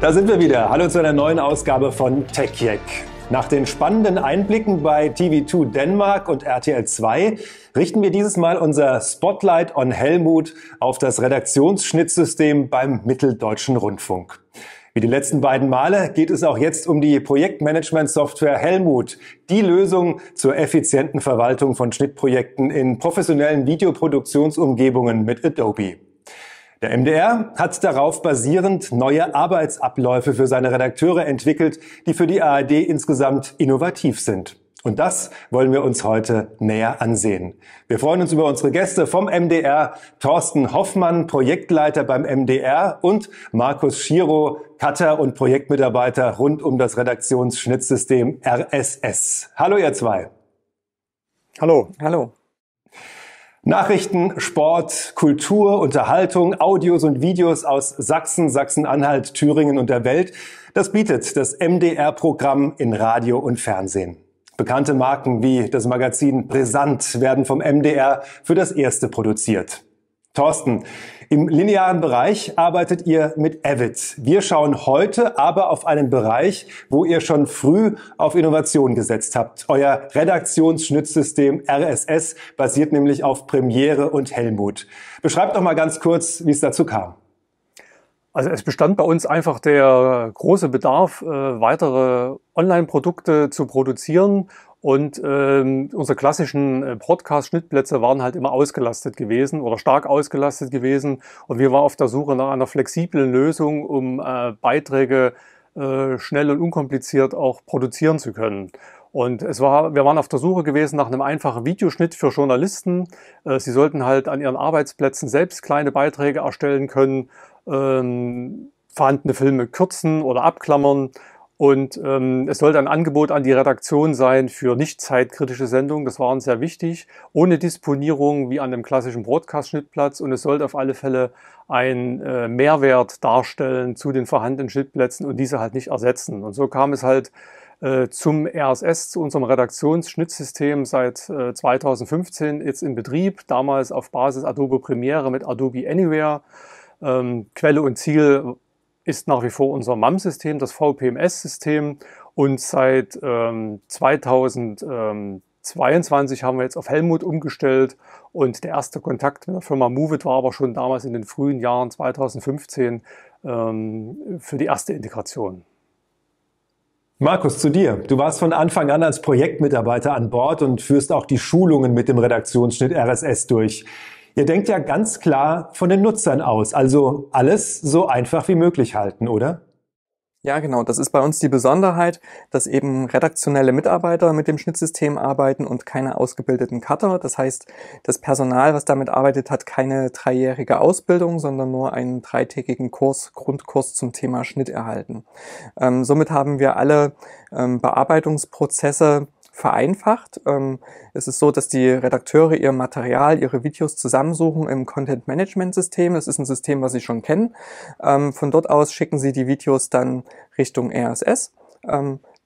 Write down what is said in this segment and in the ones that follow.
Da sind wir wieder. Hallo zu einer neuen Ausgabe von TechJack. Nach den spannenden Einblicken bei TV2 Dänemark und RTL 2 richten wir dieses Mal unser Spotlight on Helmut auf das Redaktionsschnittsystem beim Mitteldeutschen Rundfunk. Wie die letzten beiden Male geht es auch jetzt um die Projektmanagement-Software Helmut, die Lösung zur effizienten Verwaltung von Schnittprojekten in professionellen Videoproduktionsumgebungen mit Adobe. Der MDR hat darauf basierend neue Arbeitsabläufe für seine Redakteure entwickelt, die für die ARD insgesamt innovativ sind. Und das wollen wir uns heute näher ansehen. Wir freuen uns über unsere Gäste vom MDR, Thorsten Hoffmann, Projektleiter beim MDR und Markus Schiro, Cutter und Projektmitarbeiter rund um das Redaktionsschnittsystem RSS. Hallo ihr zwei. Hallo. Hallo. Nachrichten, Sport, Kultur, Unterhaltung, Audios und Videos aus Sachsen, Sachsen-Anhalt, Thüringen und der Welt. Das bietet das MDR-Programm in Radio und Fernsehen. Bekannte Marken wie das Magazin Brisant werden vom MDR für das erste produziert. Thorsten, im linearen Bereich arbeitet ihr mit Avid. Wir schauen heute aber auf einen Bereich, wo ihr schon früh auf Innovation gesetzt habt. Euer Redaktionsschnittsystem RSS basiert nämlich auf Premiere und Helmut. Beschreibt doch mal ganz kurz, wie es dazu kam. Also es bestand bei uns einfach der große Bedarf, äh, weitere Online-Produkte zu produzieren und ähm, unsere klassischen äh, Podcast-Schnittplätze waren halt immer ausgelastet gewesen oder stark ausgelastet gewesen. Und wir waren auf der Suche nach einer flexiblen Lösung, um äh, Beiträge äh, schnell und unkompliziert auch produzieren zu können. Und es war, wir waren auf der Suche gewesen nach einem einfachen Videoschnitt für Journalisten. Äh, sie sollten halt an ihren Arbeitsplätzen selbst kleine Beiträge erstellen können, ähm, vorhandene Filme kürzen oder abklammern und ähm, es sollte ein Angebot an die Redaktion sein für nicht zeitkritische Sendungen. Das war uns sehr wichtig. Ohne Disponierung wie an einem klassischen Broadcast-Schnittplatz. Und es sollte auf alle Fälle einen äh, Mehrwert darstellen zu den vorhandenen Schnittplätzen und diese halt nicht ersetzen. Und so kam es halt äh, zum RSS, zu unserem Redaktionsschnittsystem seit äh, 2015 jetzt in Betrieb. Damals auf Basis Adobe Premiere mit Adobe Anywhere. Ähm, Quelle und Ziel ist nach wie vor unser MAM-System, das VPMS-System. Und seit ähm, 2022 haben wir jetzt auf Helmut umgestellt. Und der erste Kontakt mit der Firma Movit war aber schon damals in den frühen Jahren 2015 ähm, für die erste Integration. Markus, zu dir. Du warst von Anfang an als Projektmitarbeiter an Bord und führst auch die Schulungen mit dem Redaktionsschnitt RSS durch. Ihr denkt ja ganz klar von den Nutzern aus, also alles so einfach wie möglich halten, oder? Ja, genau. Das ist bei uns die Besonderheit, dass eben redaktionelle Mitarbeiter mit dem Schnittsystem arbeiten und keine ausgebildeten Cutter. Das heißt, das Personal, was damit arbeitet, hat keine dreijährige Ausbildung, sondern nur einen dreitägigen Kurs, Grundkurs zum Thema Schnitt erhalten. Ähm, somit haben wir alle ähm, Bearbeitungsprozesse vereinfacht. Ähm, es ist so, dass die Redakteure ihr Material, ihre Videos zusammensuchen im Content-Management-System. Das ist ein System, was Sie schon kennen. Ähm, von dort aus schicken Sie die Videos dann Richtung RSS.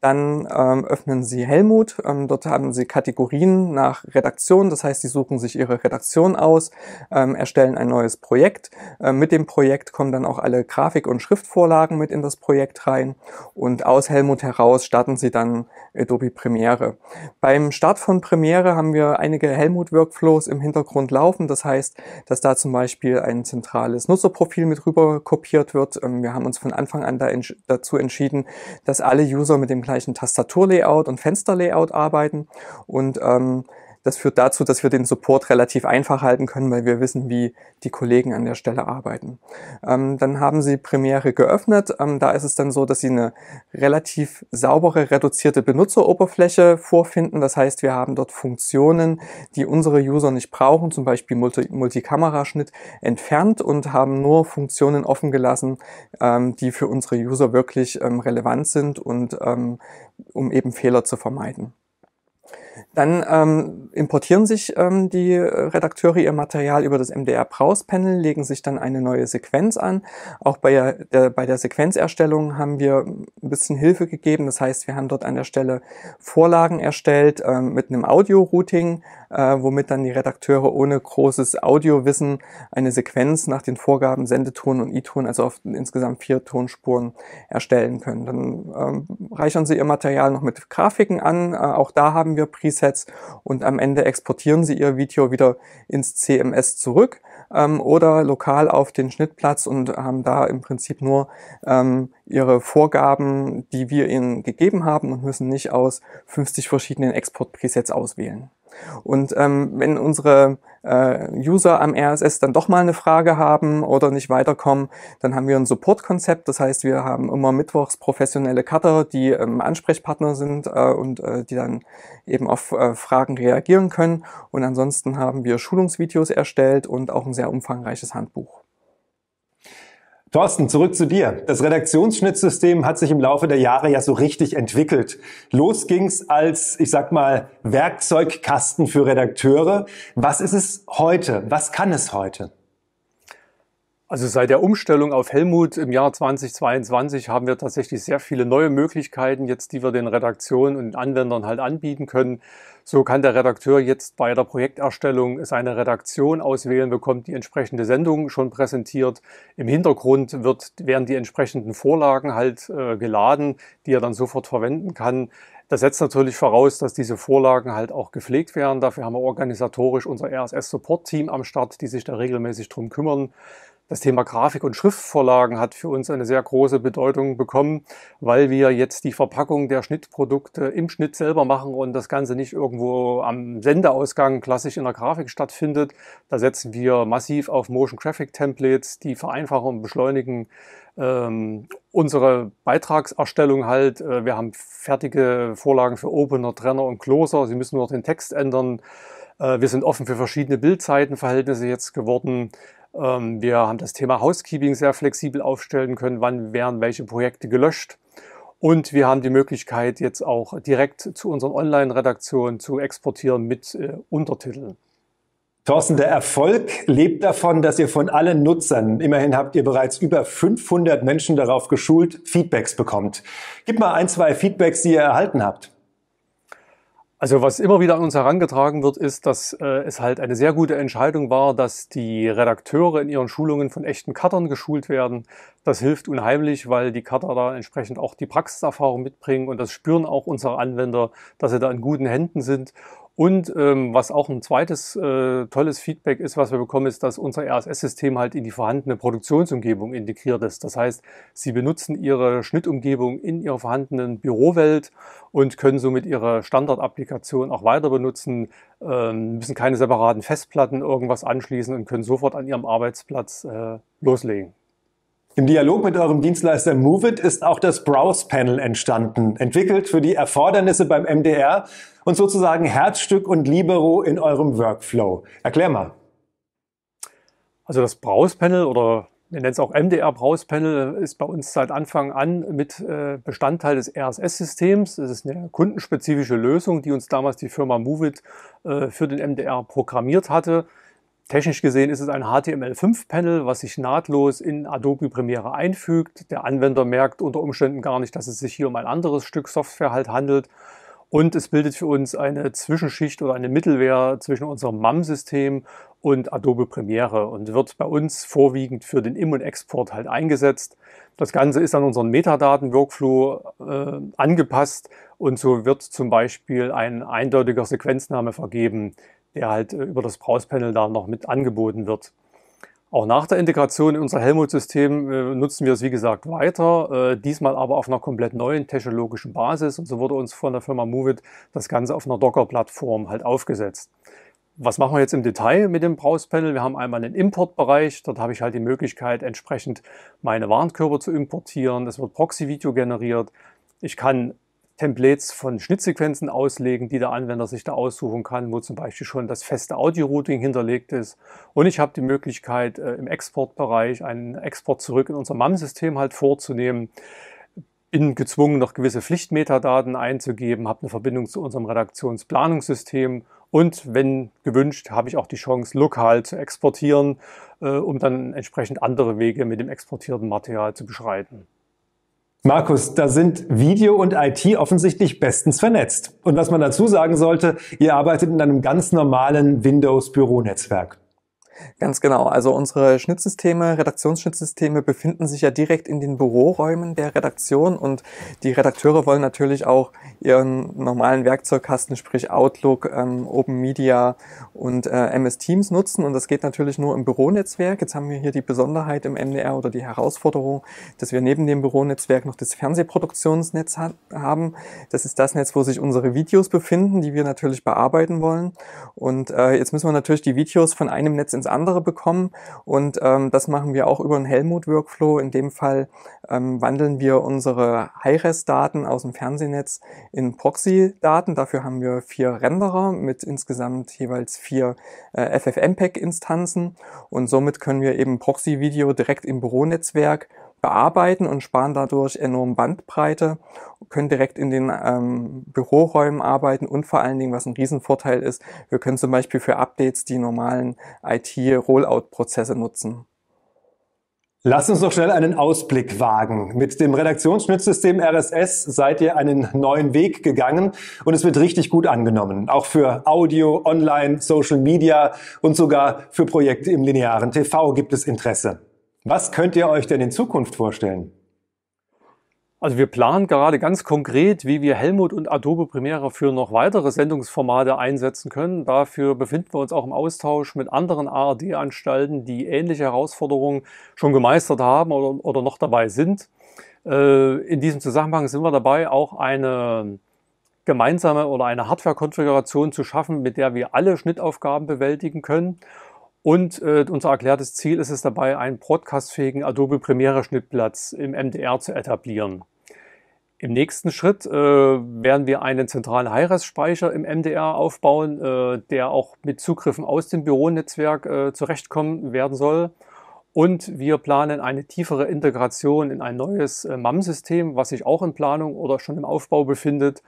Dann ähm, öffnen Sie Helmut. Ähm, dort haben Sie Kategorien nach Redaktion. Das heißt, Sie suchen sich Ihre Redaktion aus, ähm, erstellen ein neues Projekt. Ähm, mit dem Projekt kommen dann auch alle Grafik- und Schriftvorlagen mit in das Projekt rein. Und aus Helmut heraus starten Sie dann Adobe Premiere. Beim Start von Premiere haben wir einige Helmut-Workflows im Hintergrund laufen. Das heißt, dass da zum Beispiel ein zentrales Nutzerprofil mit rüber kopiert wird. Ähm, wir haben uns von Anfang an da dazu entschieden, dass alle User mit dem gleichen Tastaturlayout und Fensterlayout arbeiten und ähm, das führt dazu, dass wir den Support relativ einfach halten können, weil wir wissen, wie die Kollegen an der Stelle arbeiten. Ähm, dann haben sie Premiere geöffnet. Ähm, da ist es dann so, dass sie eine relativ saubere, reduzierte Benutzeroberfläche vorfinden. Das heißt, wir haben dort Funktionen, die unsere User nicht brauchen, zum Beispiel Multi Multikameraschnitt, entfernt und haben nur Funktionen offen gelassen, ähm, die für unsere User wirklich ähm, relevant sind und ähm, um eben Fehler zu vermeiden. Dann ähm, importieren sich ähm, die äh, Redakteure ihr Material über das MDR-Browse-Panel, legen sich dann eine neue Sequenz an. Auch bei der, bei der Sequenzerstellung haben wir ein bisschen Hilfe gegeben. Das heißt, wir haben dort an der Stelle Vorlagen erstellt ähm, mit einem Audio-Routing, äh, womit dann die Redakteure ohne großes Audio-Wissen eine Sequenz nach den Vorgaben Sendeton und I-Ton, also auf insgesamt vier Tonspuren, erstellen können. Dann ähm, reichern sie ihr Material noch mit Grafiken an. Äh, auch da haben wir Pri Presets und am Ende exportieren Sie Ihr Video wieder ins CMS zurück ähm, oder lokal auf den Schnittplatz und haben da im Prinzip nur ähm, Ihre Vorgaben, die wir Ihnen gegeben haben und müssen nicht aus 50 verschiedenen Export-Presets auswählen. Und ähm, wenn unsere äh, User am RSS dann doch mal eine Frage haben oder nicht weiterkommen, dann haben wir ein Support-Konzept. Das heißt, wir haben immer mittwochs professionelle Cutter, die ähm, Ansprechpartner sind äh, und äh, die dann eben auf äh, Fragen reagieren können. Und ansonsten haben wir Schulungsvideos erstellt und auch ein sehr umfangreiches Handbuch. Thorsten, zurück zu dir. Das Redaktionsschnittsystem hat sich im Laufe der Jahre ja so richtig entwickelt. Los ging's als, ich sag mal, Werkzeugkasten für Redakteure. Was ist es heute? Was kann es heute? Also seit der Umstellung auf Helmut im Jahr 2022 haben wir tatsächlich sehr viele neue Möglichkeiten jetzt, die wir den Redaktionen und Anwendern halt anbieten können. So kann der Redakteur jetzt bei der Projekterstellung seine Redaktion auswählen, bekommt die entsprechende Sendung schon präsentiert. Im Hintergrund wird, werden die entsprechenden Vorlagen halt äh, geladen, die er dann sofort verwenden kann. Das setzt natürlich voraus, dass diese Vorlagen halt auch gepflegt werden. Dafür haben wir organisatorisch unser RSS-Support-Team am Start, die sich da regelmäßig drum kümmern. Das Thema Grafik- und Schriftvorlagen hat für uns eine sehr große Bedeutung bekommen, weil wir jetzt die Verpackung der Schnittprodukte im Schnitt selber machen und das Ganze nicht irgendwo am Sendeausgang klassisch in der Grafik stattfindet. Da setzen wir massiv auf Motion Graphic Templates, die vereinfachen und beschleunigen ähm, unsere Beitragserstellung halt. Äh, wir haben fertige Vorlagen für Opener, Trenner und Closer. Sie müssen nur noch den Text ändern. Äh, wir sind offen für verschiedene Bildzeitenverhältnisse jetzt geworden. Ähm, wir haben das Thema Housekeeping sehr flexibel aufstellen können, wann werden welche Projekte gelöscht. Und wir haben die Möglichkeit, jetzt auch direkt zu unseren Online-Redaktionen zu exportieren mit äh, Untertiteln. Thorsten, der Erfolg lebt davon, dass ihr von allen Nutzern, immerhin habt ihr bereits über 500 Menschen darauf geschult, Feedbacks bekommt. Gib mal ein, zwei Feedbacks, die ihr erhalten habt. Also was immer wieder an uns herangetragen wird, ist, dass äh, es halt eine sehr gute Entscheidung war, dass die Redakteure in ihren Schulungen von echten Cuttern geschult werden. Das hilft unheimlich, weil die Cutter da entsprechend auch die Praxiserfahrung mitbringen und das spüren auch unsere Anwender, dass sie da in guten Händen sind. Und ähm, was auch ein zweites äh, tolles Feedback ist, was wir bekommen, ist, dass unser RSS-System halt in die vorhandene Produktionsumgebung integriert ist. Das heißt, Sie benutzen Ihre Schnittumgebung in Ihrer vorhandenen Bürowelt und können somit Ihre Standardapplikation auch weiter benutzen, ähm, müssen keine separaten Festplatten irgendwas anschließen und können sofort an Ihrem Arbeitsplatz äh, loslegen. Im Dialog mit eurem Dienstleister MoveIt ist auch das Browse-Panel entstanden, entwickelt für die Erfordernisse beim MDR und sozusagen Herzstück und Libero in eurem Workflow. Erklär mal. Also das Browse-Panel oder wir nennen es auch MDR Browse Panel, ist bei uns seit Anfang an mit äh, Bestandteil des RSS-Systems. Es ist eine kundenspezifische Lösung, die uns damals die Firma Movit äh, für den MDR programmiert hatte. Technisch gesehen ist es ein HTML5-Panel, was sich nahtlos in Adobe Premiere einfügt. Der Anwender merkt unter Umständen gar nicht, dass es sich hier um ein anderes Stück Software halt handelt. Und es bildet für uns eine Zwischenschicht oder eine Mittelwehr zwischen unserem MAM-System und Adobe Premiere und wird bei uns vorwiegend für den Im- und Export halt eingesetzt. Das Ganze ist an unseren Metadaten-Workflow äh, angepasst und so wird zum Beispiel ein eindeutiger Sequenzname vergeben, der halt äh, über das Browse-Panel da noch mit angeboten wird. Auch nach der Integration in unser Helmut-System äh, nutzen wir es, wie gesagt, weiter, äh, diesmal aber auf einer komplett neuen technologischen Basis. Und so wurde uns von der Firma Movit das Ganze auf einer Docker-Plattform halt aufgesetzt. Was machen wir jetzt im Detail mit dem Browse-Panel? Wir haben einmal den Importbereich. Dort habe ich halt die Möglichkeit, entsprechend meine Warenkörper zu importieren. Es wird Proxy-Video generiert. Ich kann Templates von Schnittsequenzen auslegen, die der Anwender sich da aussuchen kann, wo zum Beispiel schon das feste Audio-Routing hinterlegt ist. Und ich habe die Möglichkeit, äh, im Exportbereich einen Export zurück in unser MAM-System halt vorzunehmen. Bin gezwungen, noch gewisse Pflichtmetadaten einzugeben, habe eine Verbindung zu unserem Redaktionsplanungssystem und wenn gewünscht, habe ich auch die Chance, lokal zu exportieren, äh, um dann entsprechend andere Wege mit dem exportierten Material zu beschreiten. Markus, da sind Video und IT offensichtlich bestens vernetzt. Und was man dazu sagen sollte, ihr arbeitet in einem ganz normalen Windows-Büronetzwerk. Ganz genau. Also unsere Schnittsysteme, Redaktionsschnittsysteme befinden sich ja direkt in den Büroräumen der Redaktion und die Redakteure wollen natürlich auch ihren normalen Werkzeugkasten, sprich Outlook, ähm, Open Media und äh, MS Teams nutzen und das geht natürlich nur im Büronetzwerk. Jetzt haben wir hier die Besonderheit im MDR oder die Herausforderung, dass wir neben dem Büronetzwerk noch das Fernsehproduktionsnetz ha haben. Das ist das Netz, wo sich unsere Videos befinden, die wir natürlich bearbeiten wollen und äh, jetzt müssen wir natürlich die Videos von einem Netz ins andere bekommen. Und ähm, das machen wir auch über einen Helmut-Workflow. In dem Fall ähm, wandeln wir unsere High-Res-Daten aus dem Fernsehnetz in Proxy-Daten. Dafür haben wir vier Renderer mit insgesamt jeweils vier äh, FFmpeg-Instanzen. Und somit können wir eben Proxy-Video direkt im Büronetzwerk bearbeiten und sparen dadurch enorm Bandbreite, können direkt in den ähm, Büroräumen arbeiten und vor allen Dingen, was ein Riesenvorteil ist, wir können zum Beispiel für Updates die normalen IT-Rollout-Prozesse nutzen. Lass uns noch schnell einen Ausblick wagen. Mit dem Redaktionsschnittsystem RSS seid ihr einen neuen Weg gegangen und es wird richtig gut angenommen. Auch für Audio, Online, Social Media und sogar für Projekte im linearen TV gibt es Interesse. Was könnt ihr euch denn in Zukunft vorstellen? Also wir planen gerade ganz konkret, wie wir Helmut und Adobe Premiere für noch weitere Sendungsformate einsetzen können. Dafür befinden wir uns auch im Austausch mit anderen ARD-Anstalten, die ähnliche Herausforderungen schon gemeistert haben oder, oder noch dabei sind. Äh, in diesem Zusammenhang sind wir dabei, auch eine gemeinsame oder eine Hardware-Konfiguration zu schaffen, mit der wir alle Schnittaufgaben bewältigen können und äh, unser erklärtes Ziel ist es dabei, einen podcastfähigen Adobe Premiere Schnittplatz im MDR zu etablieren. Im nächsten Schritt äh, werden wir einen zentralen Hi-Res-Speicher im MDR aufbauen, äh, der auch mit Zugriffen aus dem Büronetzwerk äh, zurechtkommen werden soll. Und wir planen eine tiefere Integration in ein neues äh, MAM-System, was sich auch in Planung oder schon im Aufbau befindet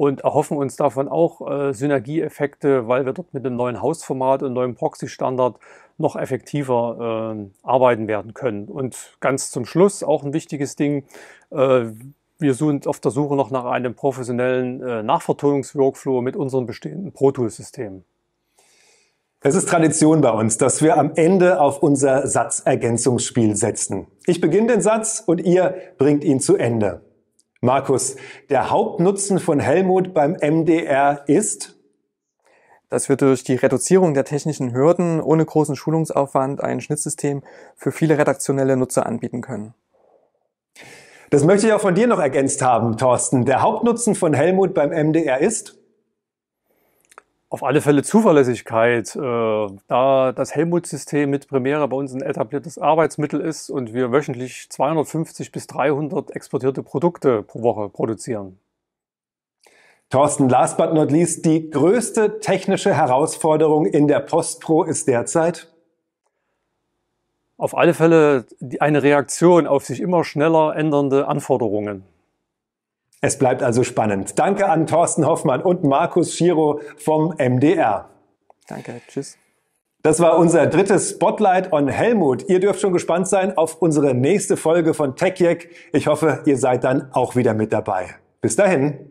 und erhoffen uns davon auch äh, Synergieeffekte, weil wir dort mit dem neuen Hausformat und neuen Proxy-Standard noch effektiver äh, arbeiten werden können. Und ganz zum Schluss auch ein wichtiges Ding, äh, wir sind auf der Suche noch nach einem professionellen äh, Nachvertonungsworkflow mit unserem bestehenden Pro Tools-System. Es ist Tradition bei uns, dass wir am Ende auf unser Satzergänzungsspiel setzen. Ich beginne den Satz und ihr bringt ihn zu Ende. Markus, der Hauptnutzen von Helmut beim MDR ist, dass wir durch die Reduzierung der technischen Hürden ohne großen Schulungsaufwand ein Schnittsystem für viele redaktionelle Nutzer anbieten können. Das möchte ich auch von dir noch ergänzt haben, Thorsten. Der Hauptnutzen von Helmut beim MDR ist, auf alle Fälle Zuverlässigkeit. Äh, da das Helmut-System mit Premiere bei uns ein etabliertes Arbeitsmittel ist und wir wöchentlich 250 bis 300 exportierte Produkte pro Woche produzieren. Thorsten, last but not least, die größte technische Herausforderung in der Postpro ist derzeit? Auf alle Fälle eine Reaktion auf sich immer schneller ändernde Anforderungen. Es bleibt also spannend. Danke an Thorsten Hoffmann und Markus Schiro vom MDR. Danke, tschüss. Das war unser drittes Spotlight on Helmut. Ihr dürft schon gespannt sein auf unsere nächste Folge von TechJack. Ich hoffe, ihr seid dann auch wieder mit dabei. Bis dahin.